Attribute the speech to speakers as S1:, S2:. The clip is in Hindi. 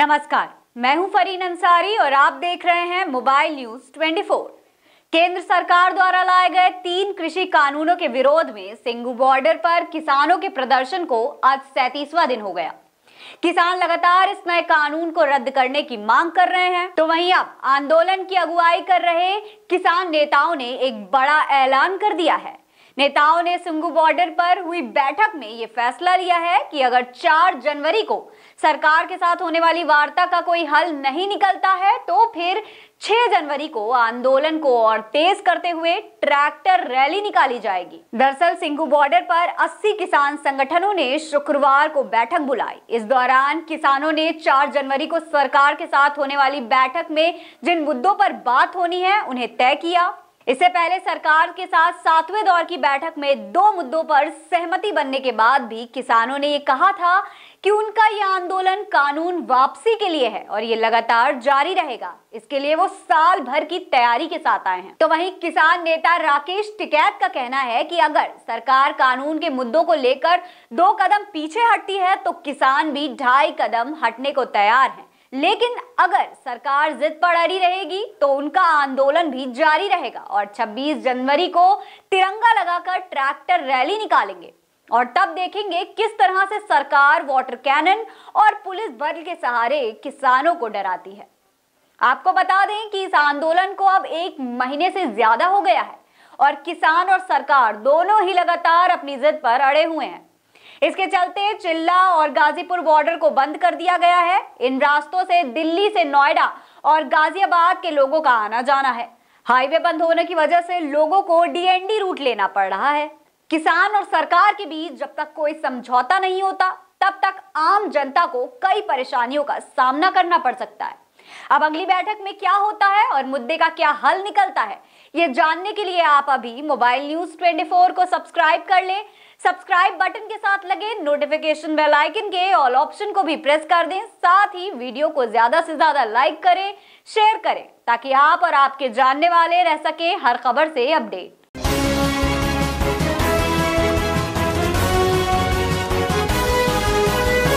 S1: नमस्कार मैं हूं फरीन अंसारी और आप देख रहे हैं मोबाइल न्यूज 24 केंद्र सरकार द्वारा लाए गए तीन कृषि कानूनों के विरोध में सिंगू बॉर्डर पर किसानों के प्रदर्शन को आज सैतीसवा दिन हो गया किसान लगातार इस नए कानून को रद्द करने की मांग कर रहे हैं तो वहीं अब आंदोलन की अगुवाई कर रहे किसान नेताओं ने एक बड़ा ऐलान कर दिया है नेताओं ने सिंगू बॉर्डर पर हुई बैठक में यह फैसला लिया है कि अगर 4 जनवरी को सरकार के साथ होने वाली वार्ता का कोई हल नहीं निकलता है तो फिर 6 जनवरी को आंदोलन को और तेज करते हुए ट्रैक्टर रैली निकाली जाएगी दरअसल सिंगू बॉर्डर पर 80 किसान संगठनों ने शुक्रवार को बैठक बुलाई इस दौरान किसानों ने 4 जनवरी को सरकार के साथ होने वाली बैठक में जिन मुद्दों पर बात होनी है उन्हें तय किया इससे पहले सरकार के साथ सातवें दौर की बैठक में दो मुद्दों पर सहमति बनने के बाद भी किसानों ने ये कहा था कि उनका यह आंदोलन कानून वापसी के लिए है और ये लगातार जारी रहेगा इसके लिए वो साल भर की तैयारी के साथ आए हैं तो वहीं किसान नेता राकेश टिकैत का कहना है कि अगर सरकार कानून के मुद्दों को लेकर दो कदम पीछे हटती है तो किसान भी ढाई कदम हटने को तैयार है लेकिन अगर सरकार जिद पर अड़ी रहेगी तो उनका आंदोलन भी जारी रहेगा और 26 जनवरी को तिरंगा लगाकर ट्रैक्टर रैली निकालेंगे और तब देखेंगे किस तरह से सरकार वाटर कैनन और पुलिस बल के सहारे किसानों को डराती है आपको बता दें कि इस आंदोलन को अब एक महीने से ज्यादा हो गया है और किसान और सरकार दोनों ही लगातार अपनी जिद पर अड़े हुए हैं इसके चलते चिल्ला और गाजीपुर बॉर्डर को बंद कर दिया गया है इन रास्तों से दिल्ली से नोएडा और गाजियाबाद के लोगों का आना जाना है हाईवे बंद होने की वजह से लोगों को डीएनडी रूट लेना पड़ रहा है किसान और सरकार के बीच जब तक कोई समझौता नहीं होता तब तक आम जनता को कई परेशानियों का सामना करना पड़ सकता है अब अगली बैठक में क्या होता है और मुद्दे का क्या हल निकलता है ये जानने के लिए आप अभी मोबाइल न्यूज 24 को सब्सक्राइब कर लें सब्सक्राइब बटन के साथ लगे नोटिफिकेशन बेल आइकन के ऑल ऑप्शन को भी प्रेस कर दें साथ ही वीडियो को ज्यादा से ज्यादा लाइक करें शेयर करें ताकि आप और आपके जानने वाले रह सके हर खबर से अपडेट